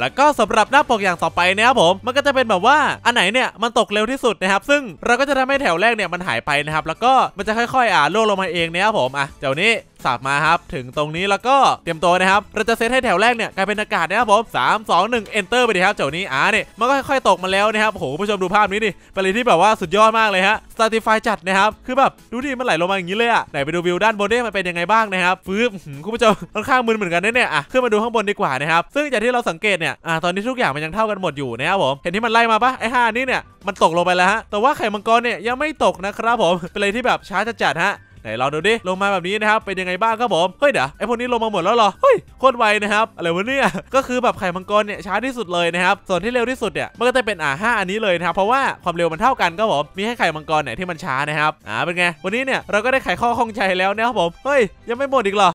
แล้วก็สำหรับหน้าปกอย่างต่อไปนะครับผม มันก็จะเป็นแบบว่า อันไหนเนี่ย มันตกเร็วที่สุดนะครับ ซึ่งเราก็จะทำให้แถวแรกเนี่ยมันหายไปนะครับ แล้วก็ มันจะค่อยๆอ่าล่วงลงมาเองนะครับผม อ่ะ เจ้านี้สับมาครับ ถึงตรงนี้แล้วก็เตรียมตัวนะครับ เราจะเซตให้แถวแรกเนี่ยกลายเป็นอากาศนะครับผมสามสองหนึ่งเอนเตอร์ไปดีครับเจ้านี้อ่าเนี่ยมันก็ค่อยๆตกมาแล้วนะครับ โอ้โหผู้ชมดูภาพนี้ดิเป็นอะไรที่แบบว่าสุดยอดมากเลยฮะสตาติฟายจัดนะครับ คือแบบดูดิมันไหลลงมาอย่างนี้เลยอะไหนไปดูวิวด้านบนดิมันเป็นยังไงบ้างนะครับฟื้นคุณผู้ชมค่อนข้างมึนเหมือนกันเนี่ยอ่ะขึ้นมาดูข้างบนดีกว่านะครับ ซึ่งจากที่เราสังเกตเนี่ยอ่าตอนนี้ทุกอย่างมันยังเท่ากันหมดอยู่นะครับผมเห็นที่มันไล่มาปะไอ้ห้านี่เนี่ยมันตกลงไปแล้วฮะแต่ว่าไข่มังกรเนี่ยยังไม่ตกนะครับผมเป็นอะไรที่แบบช้าจัดฮะไหนเราดูดิ ลงมาแบบนี้นะครับ เป็นยังไงบ้างครับผมเฮ้ยเดี๋ยวไอพวกนี้ลงมาหมดแล้วเหรอเฮ้ยโคตรไวนะครับอะไรวะเนี่ยก็คือแบบไข่มังกรเนี่ยช้าที่สุดเลยนะครับส่วนที่เร็วที่สุดเนี่ยมันก็จะเป็นอ่าห้าอันนี้เลยนะครับ เพราะว่าความเร็วมันเท่ากันครับผมมีให้ไข่มังกรเนี่ยที่มันช้านะครับอ่าเป็นไงวันนี้เนี่ยเราก็ได้ไขข้อข้องใจแล้วนะครับผมเฮ้ยยังไม่หมดอีกเหรอ